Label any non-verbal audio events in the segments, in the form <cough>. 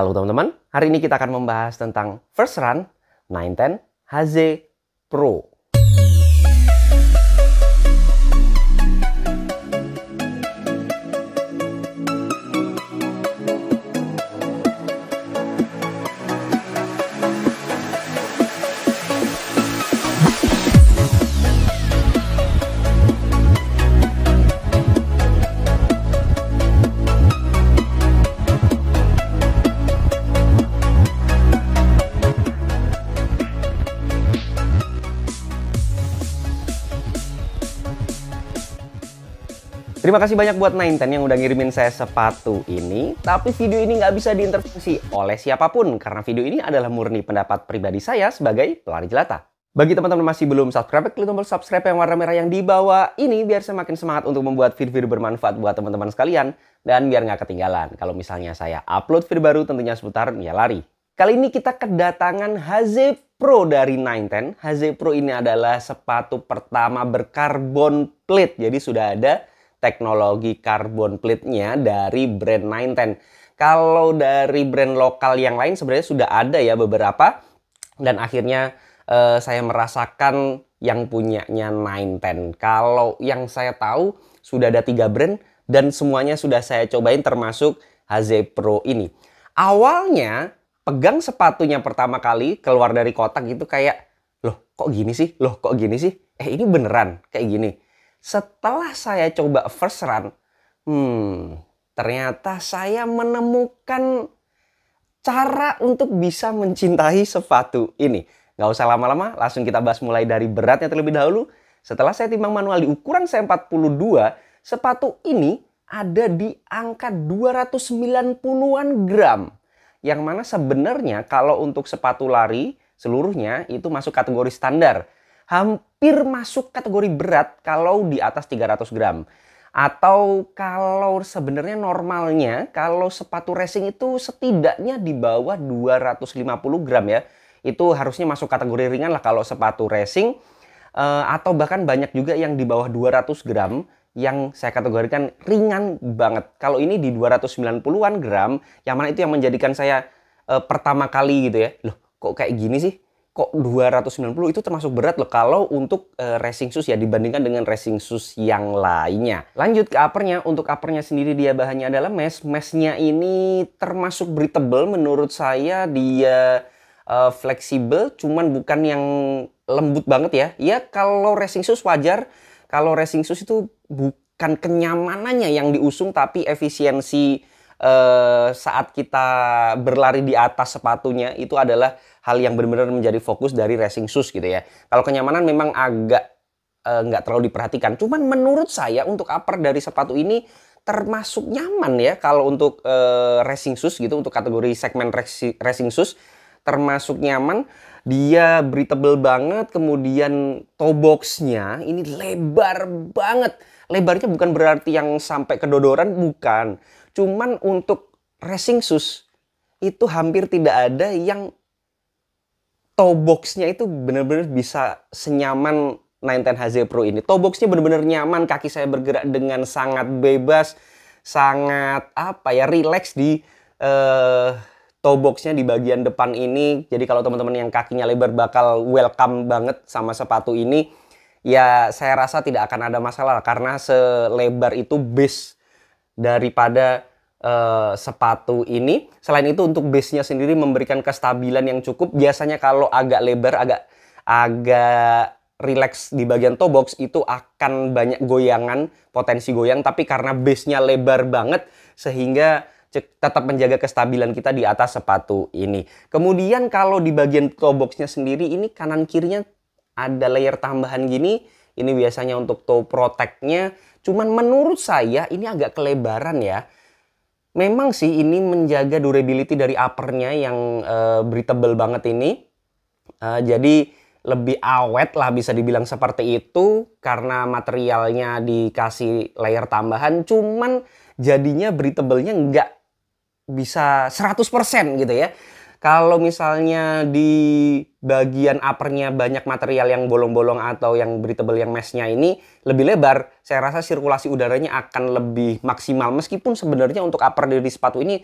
Halo teman-teman, hari ini kita akan membahas tentang First Run 910 HZ Pro. Terima kasih banyak buat Ninten yang udah ngirimin saya sepatu ini. Tapi video ini nggak bisa diintervensi oleh siapapun karena video ini adalah murni pendapat pribadi saya sebagai pelari jelata. Bagi teman-teman masih belum subscribe, klik tombol subscribe yang warna merah yang di bawah ini biar semakin semangat untuk membuat video-video bermanfaat buat teman-teman sekalian dan biar nggak ketinggalan kalau misalnya saya upload video baru tentunya seputar ya lari. Kali ini kita kedatangan HZ Pro dari 910. HZ Pro ini adalah sepatu pertama berkarbon plate, jadi sudah ada teknologi carbon plate-nya dari brand 910. Kalau dari brand lokal yang lain sebenarnya sudah ada ya beberapa dan akhirnya eh, saya merasakan yang punyanya 910. Kalau yang saya tahu sudah ada tiga brand dan semuanya sudah saya cobain termasuk HZ Pro ini. Awalnya pegang sepatunya pertama kali keluar dari kotak itu kayak loh kok gini sih? Loh kok gini sih? Eh ini beneran kayak gini setelah saya coba first run, hmm, ternyata saya menemukan cara untuk bisa mencintai sepatu ini. Gak usah lama-lama, langsung kita bahas mulai dari beratnya terlebih dahulu. Setelah saya timbang manual di ukuran saya 42, sepatu ini ada di angka 290-an gram yang mana sebenarnya kalau untuk sepatu lari seluruhnya itu masuk kategori standar hampir masuk kategori berat kalau di atas 300 gram. Atau kalau sebenarnya normalnya kalau sepatu racing itu setidaknya di bawah 250 gram ya. Itu harusnya masuk kategori ringan lah kalau sepatu racing. Eh, atau bahkan banyak juga yang di bawah 200 gram yang saya kategorikan ringan banget. Kalau ini di 290-an gram, yang mana itu yang menjadikan saya eh, pertama kali gitu ya. Loh, kok kayak gini sih? kok 290 itu termasuk berat loh kalau untuk uh, racing shoes ya dibandingkan dengan racing shoes yang lainnya. Lanjut ke uppernya, untuk uppernya sendiri dia bahannya adalah mesh. Meshnya ini termasuk breathable menurut saya dia uh, fleksibel cuman bukan yang lembut banget ya. Ya kalau racing shoes wajar, kalau racing shoes itu bukan kenyamanannya yang diusung tapi efisiensi eh, saat kita berlari di atas sepatunya itu adalah hal yang benar-benar menjadi fokus dari racing shoes gitu ya. Kalau kenyamanan memang agak nggak eh, nggak terlalu diperhatikan. Cuman menurut saya untuk upper dari sepatu ini termasuk nyaman ya kalau untuk uh, racing shoes gitu untuk kategori segmen racing shoes termasuk nyaman dia breathable banget kemudian toe boxnya ini lebar banget lebarnya bukan berarti yang sampai kedodoran bukan Cuman untuk racing shoes itu hampir tidak ada yang toe boxnya itu benar-benar bisa senyaman 910 HZ Pro ini. Toe boxnya benar-benar nyaman, kaki saya bergerak dengan sangat bebas, sangat apa ya relax di uh, toe boxnya di bagian depan ini. Jadi kalau teman-teman yang kakinya lebar bakal welcome banget sama sepatu ini. Ya saya rasa tidak akan ada masalah karena selebar itu base daripada uh, sepatu ini. Selain itu untuk base-nya sendiri memberikan kestabilan yang cukup. Biasanya kalau agak lebar, agak agak relax di bagian toe box itu akan banyak goyangan, potensi goyang tapi karena base-nya lebar banget sehingga tetap menjaga kestabilan kita di atas sepatu ini. Kemudian kalau di bagian toe box-nya sendiri ini kanan kirinya ada layer tambahan gini, ini biasanya untuk toe protect-nya Cuman menurut saya ini agak kelebaran ya. Memang sih ini menjaga durability dari uppernya yang uh, breathable banget ini. Uh, jadi lebih awet lah bisa dibilang seperti itu karena materialnya dikasih layer tambahan cuman jadinya breathable-nya nggak bisa 100% gitu ya. Kalau misalnya di bagian uppernya banyak material yang bolong-bolong atau yang breathable yang meshnya ini lebih lebar, saya rasa sirkulasi udaranya akan lebih maksimal. Meskipun sebenarnya untuk upper dari sepatu ini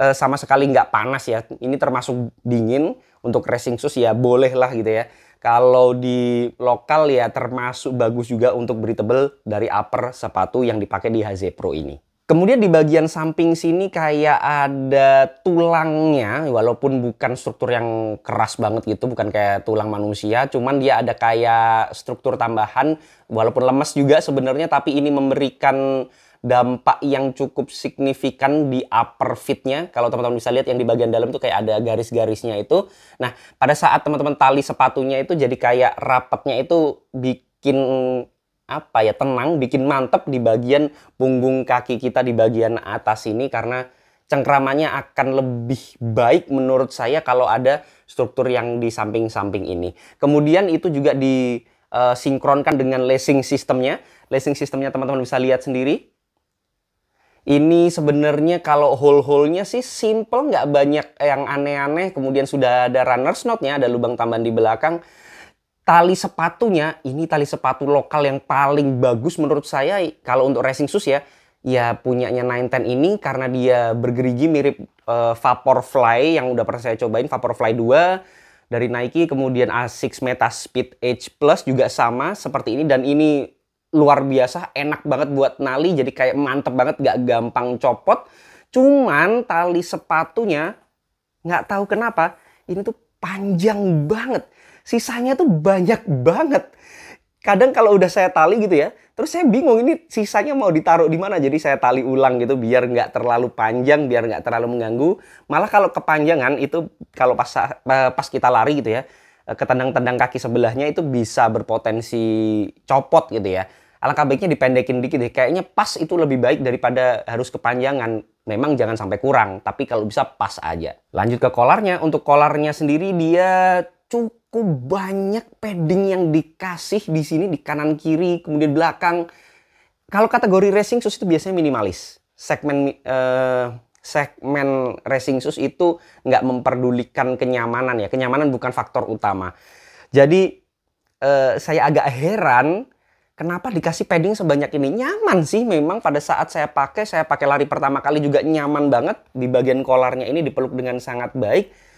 eh, sama sekali nggak panas ya. Ini termasuk dingin untuk racing shoes ya bolehlah gitu ya. Kalau di lokal ya termasuk bagus juga untuk breathable dari upper sepatu yang dipakai di HZ Pro ini. Kemudian di bagian samping sini kayak ada tulangnya, walaupun bukan struktur yang keras banget gitu, bukan kayak tulang manusia, cuman dia ada kayak struktur tambahan, walaupun lemes juga sebenarnya, tapi ini memberikan dampak yang cukup signifikan di upper fitnya. Kalau teman-teman bisa lihat yang di bagian dalam tuh kayak ada garis-garisnya itu. Nah, pada saat teman-teman tali sepatunya itu jadi kayak rapatnya itu bikin apa ya tenang, bikin mantep di bagian punggung kaki kita di bagian atas ini karena cengkramannya akan lebih baik menurut saya kalau ada struktur yang di samping-samping ini. Kemudian itu juga disinkronkan eh, dengan lacing sistemnya. Lacing sistemnya teman-teman bisa lihat sendiri. Ini sebenarnya kalau hole hole sih simple, nggak banyak yang aneh-aneh. Kemudian sudah ada runner's knot-nya, ada lubang tambahan di belakang tali sepatunya ini tali sepatu lokal yang paling bagus menurut saya kalau untuk racing shoes ya ya punyanya 910 ini karena dia bergerigi mirip uh, Vaporfly yang udah pernah saya cobain Vaporfly 2 dari Nike kemudian A6 Meta Speed Edge Plus juga sama seperti ini dan ini luar biasa enak banget buat nali jadi kayak mantep banget gak gampang copot cuman tali sepatunya nggak tahu kenapa ini tuh panjang banget sisanya tuh banyak banget. Kadang kalau udah saya tali gitu ya, terus saya bingung ini sisanya mau ditaruh di mana. Jadi saya tali ulang gitu biar nggak terlalu panjang, biar nggak terlalu mengganggu. Malah kalau kepanjangan itu kalau pas eh, pas kita lari gitu ya, eh, ketendang-tendang kaki sebelahnya itu bisa berpotensi copot gitu ya. Alangkah baiknya dipendekin dikit deh. Kayaknya pas itu lebih baik daripada harus kepanjangan. Memang jangan sampai kurang, tapi kalau bisa pas aja. Lanjut ke kolarnya. Untuk kolarnya sendiri dia cukup banyak padding yang dikasih di sini di kanan kiri kemudian belakang. Kalau kategori racing sus itu biasanya minimalis. Segmen eh, segmen racing sus itu nggak memperdulikan kenyamanan ya. Kenyamanan bukan faktor utama. Jadi eh, saya agak heran kenapa dikasih padding sebanyak ini? Nyaman sih memang pada saat saya pakai, saya pakai lari pertama kali juga nyaman banget. Di bagian kolarnya ini dipeluk dengan sangat baik.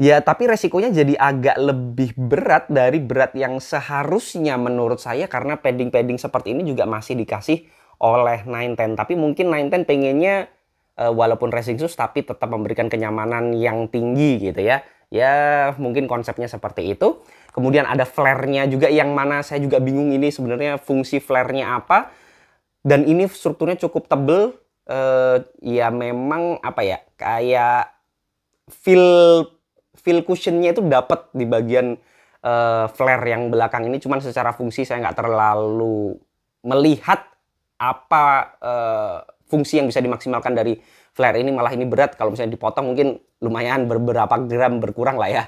Ya, tapi resikonya jadi agak lebih berat dari berat yang seharusnya menurut saya karena padding-padding seperti ini juga masih dikasih oleh 910. Tapi mungkin 910 pengennya eh, walaupun racing shoes tapi tetap memberikan kenyamanan yang tinggi gitu ya. Ya, mungkin konsepnya seperti itu. Kemudian ada flare-nya juga yang mana saya juga bingung ini sebenarnya fungsi flare-nya apa. Dan ini strukturnya cukup tebel. Uh, ya memang apa ya, kayak feel Fill cushionnya itu dapat di bagian uh, flare yang belakang ini cuman secara fungsi saya nggak terlalu melihat apa uh, fungsi yang bisa dimaksimalkan dari flare ini malah ini berat kalau misalnya dipotong mungkin lumayan beberapa gram berkurang lah ya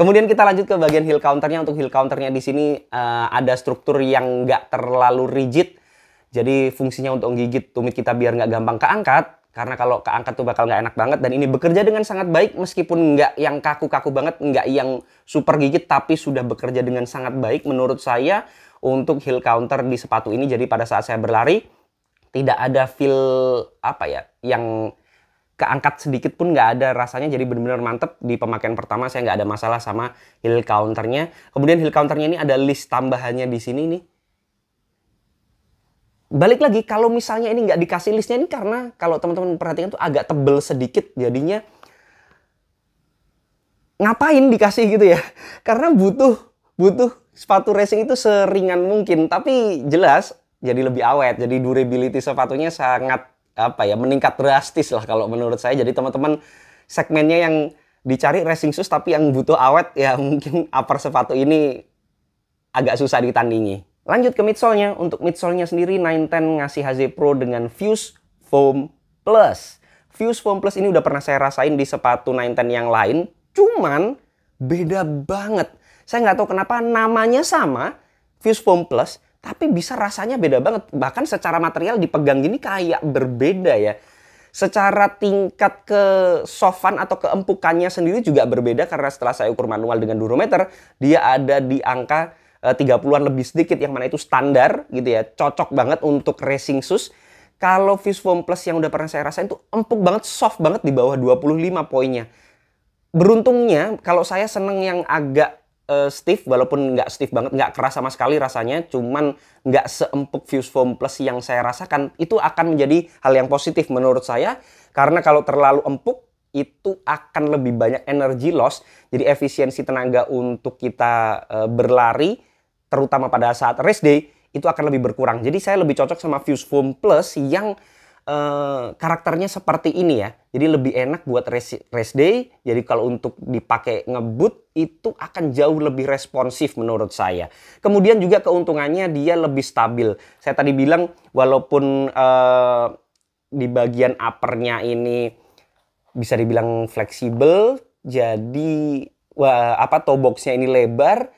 kemudian kita lanjut ke bagian heel counternya untuk heel counternya di sini uh, ada struktur yang nggak terlalu rigid jadi fungsinya untuk menggigit tumit kita biar nggak gampang keangkat karena kalau keangkat tuh bakal nggak enak banget dan ini bekerja dengan sangat baik meskipun nggak yang kaku-kaku banget nggak yang super gigit tapi sudah bekerja dengan sangat baik menurut saya untuk heel counter di sepatu ini jadi pada saat saya berlari tidak ada feel apa ya yang keangkat sedikit pun nggak ada rasanya jadi benar-benar mantep di pemakaian pertama saya nggak ada masalah sama heel counternya kemudian heel counternya ini ada list tambahannya di sini nih balik lagi kalau misalnya ini nggak dikasih listnya ini karena kalau teman-teman perhatikan tuh agak tebel sedikit jadinya ngapain dikasih gitu ya <laughs> karena butuh butuh sepatu racing itu seringan mungkin tapi jelas jadi lebih awet jadi durability sepatunya sangat apa ya meningkat drastis lah kalau menurut saya jadi teman-teman segmennya yang dicari racing shoes tapi yang butuh awet ya <laughs> mungkin upper sepatu ini agak susah ditandingi Lanjut ke midsole-nya. Untuk midsole-nya sendiri 910 ngasih HZ Pro dengan Fuse Foam Plus. Fuse Foam Plus ini udah pernah saya rasain di sepatu 910 yang lain. Cuman beda banget. Saya nggak tahu kenapa namanya sama, Fuse Foam Plus, tapi bisa rasanya beda banget. Bahkan secara material dipegang gini kayak berbeda ya. Secara tingkat ke sofan atau keempukannya sendiri juga berbeda karena setelah saya ukur manual dengan durometer, dia ada di angka 30-an eh, lebih sedikit yang mana itu standar gitu ya. Cocok banget untuk racing shoes. Kalau Fuse Foam Plus yang udah pernah saya rasain itu empuk banget, soft banget di bawah 25 poinnya. Beruntungnya kalau saya seneng yang agak uh, stiff walaupun nggak stiff banget nggak keras sama sekali rasanya cuman nggak seempuk Fuse Foam Plus yang saya rasakan itu akan menjadi hal yang positif menurut saya karena kalau terlalu empuk itu akan lebih banyak energi loss jadi efisiensi tenaga untuk kita eh, berlari terutama pada saat race day itu akan lebih berkurang. Jadi saya lebih cocok sama Fuse Foam Plus yang Uh, karakternya seperti ini ya. Jadi lebih enak buat race, race day. Jadi kalau untuk dipakai ngebut itu akan jauh lebih responsif menurut saya. Kemudian juga keuntungannya dia lebih stabil. Saya tadi bilang walaupun uh, di bagian uppernya ini bisa dibilang fleksibel. Jadi wah, apa toboxnya ini lebar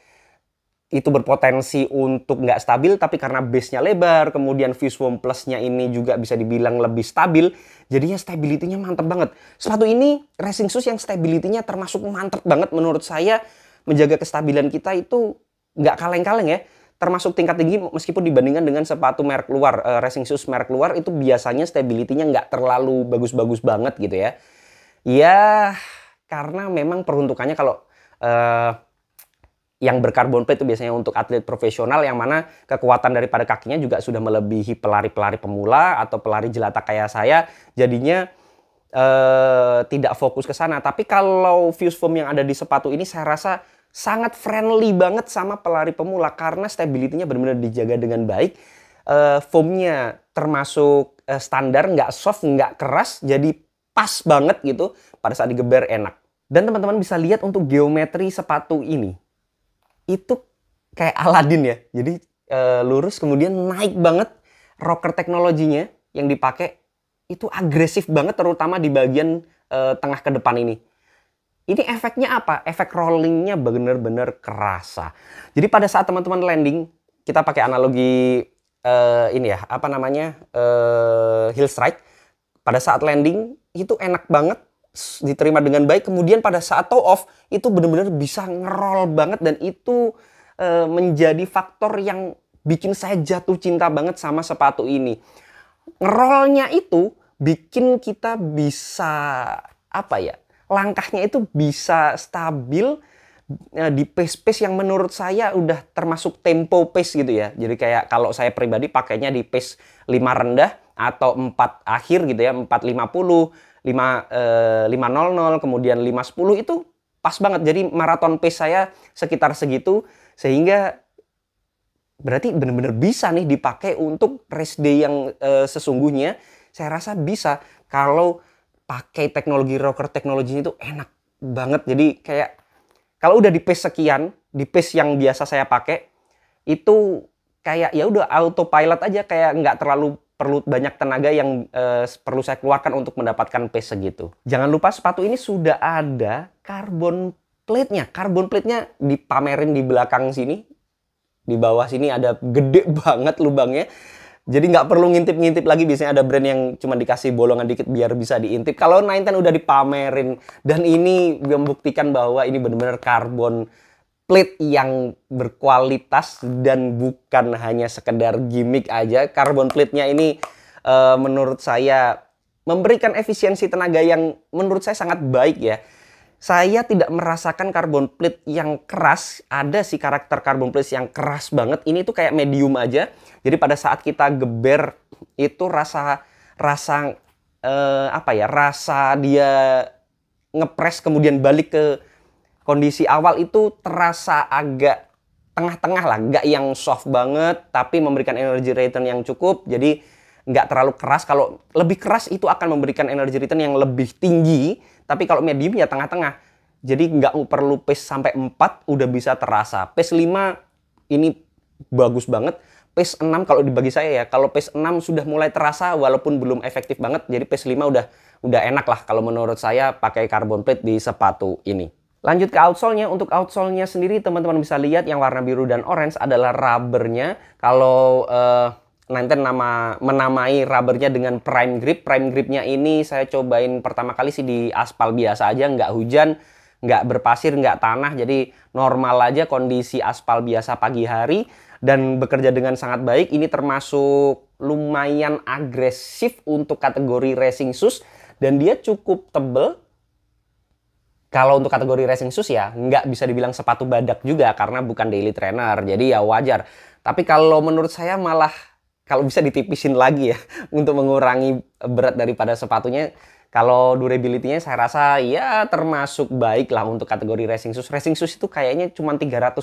itu berpotensi untuk nggak stabil tapi karena base-nya lebar kemudian fuse foam plus-nya ini juga bisa dibilang lebih stabil jadinya stability-nya mantep banget sepatu ini racing shoes yang stability-nya termasuk mantep banget menurut saya menjaga kestabilan kita itu nggak kaleng-kaleng ya termasuk tingkat tinggi meskipun dibandingkan dengan sepatu merek luar uh, racing shoes merek luar itu biasanya stability-nya nggak terlalu bagus-bagus banget gitu ya ya karena memang peruntukannya kalau uh, yang berkarbon plate itu biasanya untuk atlet profesional yang mana kekuatan daripada kakinya juga sudah melebihi pelari-pelari pemula atau pelari jelata kayak saya jadinya eh, tidak fokus ke sana tapi kalau fuse foam yang ada di sepatu ini saya rasa sangat friendly banget sama pelari pemula karena stability benar-benar dijaga dengan baik eh, foamnya termasuk eh, standar nggak soft nggak keras jadi pas banget gitu pada saat digeber enak dan teman-teman bisa lihat untuk geometri sepatu ini itu kayak Aladin ya. Jadi e, lurus kemudian naik banget rocker teknologinya yang dipakai itu agresif banget terutama di bagian e, tengah ke depan ini. Ini efeknya apa? Efek rollingnya bener-bener kerasa. Jadi pada saat teman-teman landing, kita pakai analogi uh, ini ya, apa namanya, uh, hill strike. Pada saat landing itu enak banget diterima dengan baik kemudian pada saat toe off itu benar-benar bisa ngerol banget dan itu e, menjadi faktor yang bikin saya jatuh cinta banget sama sepatu ini ngerolnya itu bikin kita bisa apa ya langkahnya itu bisa stabil e, di pace-pace yang menurut saya udah termasuk tempo pace gitu ya. Jadi kayak kalau saya pribadi pakainya di pace 5 rendah atau 4 akhir gitu ya, 450 5 eh, 500 kemudian 510 itu pas banget. Jadi maraton pace saya sekitar segitu sehingga berarti benar-benar bisa nih dipakai untuk race day yang e, sesungguhnya. Saya rasa bisa kalau pakai teknologi rocker teknologi itu enak banget. Jadi kayak kalau udah di pace sekian, di pace yang biasa saya pakai itu kayak ya udah autopilot aja kayak nggak terlalu perlu banyak tenaga yang uh, perlu saya keluarkan untuk mendapatkan pace segitu. Jangan lupa sepatu ini sudah ada carbon plate-nya. Carbon plate-nya dipamerin di belakang sini. Di bawah sini ada gede <laughs> banget lubangnya. Jadi nggak perlu ngintip-ngintip lagi. Biasanya ada brand yang cuma dikasih bolongan dikit biar bisa diintip. Kalau Ninten udah dipamerin dan ini membuktikan bahwa ini benar-benar karbon plate yang berkualitas dan bukan hanya sekedar gimmick aja. Carbon plate-nya ini uh, menurut saya memberikan efisiensi tenaga yang menurut saya sangat baik ya. Saya tidak merasakan carbon plate yang keras. Ada sih karakter carbon plate yang keras banget. Ini tuh kayak medium aja. Jadi pada saat kita geber itu rasa rasa eh, apa ya? Rasa dia ngepres kemudian balik ke kondisi awal itu terasa agak tengah-tengah lah, nggak yang soft banget, tapi memberikan energy return yang cukup. Jadi nggak terlalu keras. Kalau lebih keras itu akan memberikan energy return yang lebih tinggi. Tapi kalau medium ya tengah-tengah. Jadi nggak perlu pace sampai 4 udah bisa terasa. Pace 5 ini bagus banget. Pace 6 kalau dibagi saya ya, kalau pace 6 sudah mulai terasa walaupun belum efektif banget. Jadi pace 5 udah udah enak lah kalau menurut saya pakai carbon plate di sepatu ini. Lanjut ke outsole-nya. Untuk outsole-nya sendiri teman-teman bisa lihat yang warna biru dan orange adalah rubber-nya. Kalau uh, nanti nama menamai rubber-nya dengan prime grip. Prime grip-nya ini saya cobain pertama kali sih di aspal biasa aja, nggak hujan, nggak berpasir, nggak tanah. Jadi normal aja kondisi aspal biasa pagi hari dan bekerja dengan sangat baik. Ini termasuk lumayan agresif untuk kategori racing shoes dan dia cukup tebel kalau untuk kategori racing shoes ya nggak bisa dibilang sepatu badak juga karena bukan daily trainer jadi ya wajar tapi kalau menurut saya malah kalau bisa ditipisin lagi ya <laughs> untuk mengurangi berat daripada sepatunya kalau durability-nya saya rasa ya termasuk baik lah untuk kategori racing shoes racing shoes itu kayaknya cuma 300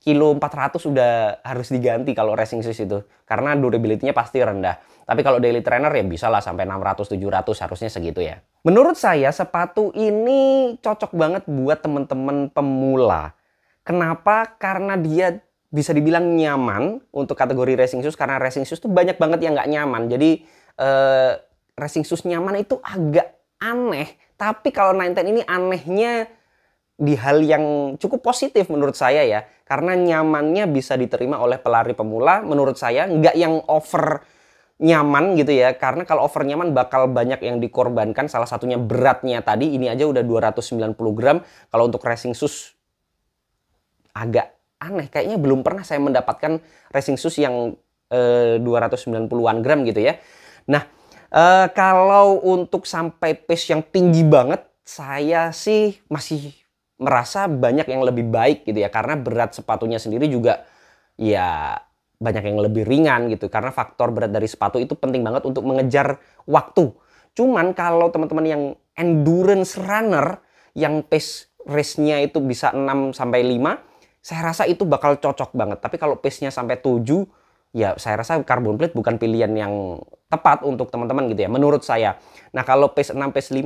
kilo 400 sudah harus diganti kalau racing shoes itu karena durability-nya pasti rendah. Tapi kalau daily trainer ya bisa lah sampai 600 700 harusnya segitu ya. Menurut saya sepatu ini cocok banget buat teman-teman pemula. Kenapa? Karena dia bisa dibilang nyaman untuk kategori racing shoes karena racing shoes tuh banyak banget yang nggak nyaman. Jadi eh, racing shoes nyaman itu agak aneh. Tapi kalau 910 ini anehnya di hal yang cukup positif menurut saya ya karena nyamannya bisa diterima oleh pelari pemula menurut saya nggak yang over nyaman gitu ya karena kalau over nyaman bakal banyak yang dikorbankan salah satunya beratnya tadi ini aja udah 290 gram kalau untuk racing shoes agak aneh kayaknya belum pernah saya mendapatkan racing shoes yang eh, 290-an gram gitu ya nah eh, kalau untuk sampai pace yang tinggi banget saya sih masih merasa banyak yang lebih baik gitu ya karena berat sepatunya sendiri juga ya banyak yang lebih ringan gitu karena faktor berat dari sepatu itu penting banget untuk mengejar waktu. Cuman kalau teman-teman yang endurance runner yang pace race-nya itu bisa 6 sampai 5, saya rasa itu bakal cocok banget. Tapi kalau pace-nya sampai 7 ya saya rasa carbon plate bukan pilihan yang tepat untuk teman-teman gitu ya menurut saya. Nah, kalau pace 6 pace 5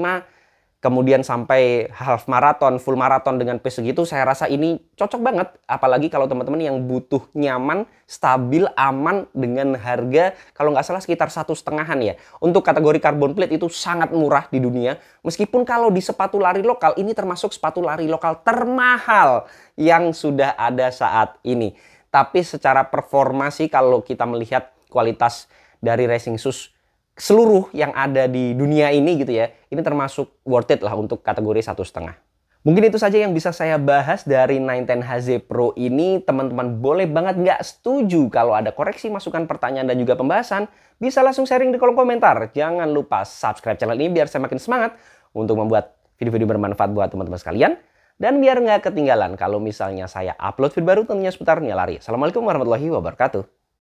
kemudian sampai half marathon, full marathon dengan pace segitu, saya rasa ini cocok banget. Apalagi kalau teman-teman yang butuh nyaman, stabil, aman dengan harga kalau nggak salah sekitar satu setengahan ya. Untuk kategori carbon plate itu sangat murah di dunia. Meskipun kalau di sepatu lari lokal, ini termasuk sepatu lari lokal termahal yang sudah ada saat ini. Tapi secara performasi kalau kita melihat kualitas dari racing shoes seluruh yang ada di dunia ini gitu ya, ini termasuk worth it lah untuk kategori satu setengah. Mungkin itu saja yang bisa saya bahas dari 910HZ Pro ini. Teman-teman boleh banget nggak setuju kalau ada koreksi, masukan, pertanyaan, dan juga pembahasan. Bisa langsung sharing di kolom komentar. Jangan lupa subscribe channel ini biar saya makin semangat untuk membuat video-video bermanfaat buat teman-teman sekalian. Dan biar nggak ketinggalan kalau misalnya saya upload video baru tentunya seputar Nia Assalamualaikum warahmatullahi wabarakatuh.